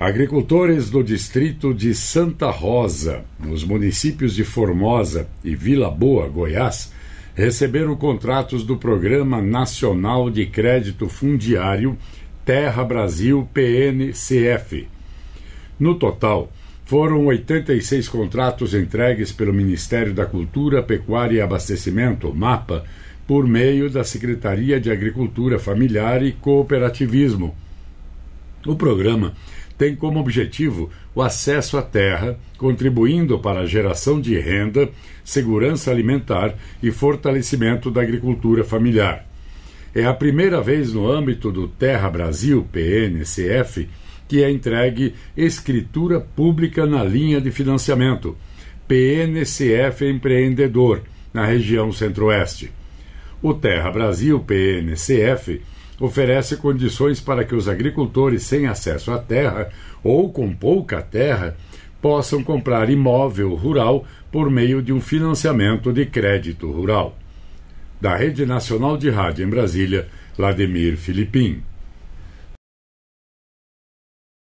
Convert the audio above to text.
Agricultores do distrito de Santa Rosa, nos municípios de Formosa e Vila Boa, Goiás, receberam contratos do Programa Nacional de Crédito Fundiário Terra Brasil PNCF. No total, foram 86 contratos entregues pelo Ministério da Cultura, Pecuária e Abastecimento, MAPA, por meio da Secretaria de Agricultura Familiar e Cooperativismo. O programa tem como objetivo o acesso à terra, contribuindo para a geração de renda, segurança alimentar e fortalecimento da agricultura familiar. É a primeira vez no âmbito do Terra Brasil, PNCF, que é entregue escritura pública na linha de financiamento, PNCF é Empreendedor, na região Centro-Oeste. O Terra Brasil, PNCF, oferece condições para que os agricultores sem acesso à terra ou com pouca terra possam comprar imóvel rural por meio de um financiamento de crédito rural. Da Rede Nacional de Rádio em Brasília, Vladimir Filipim.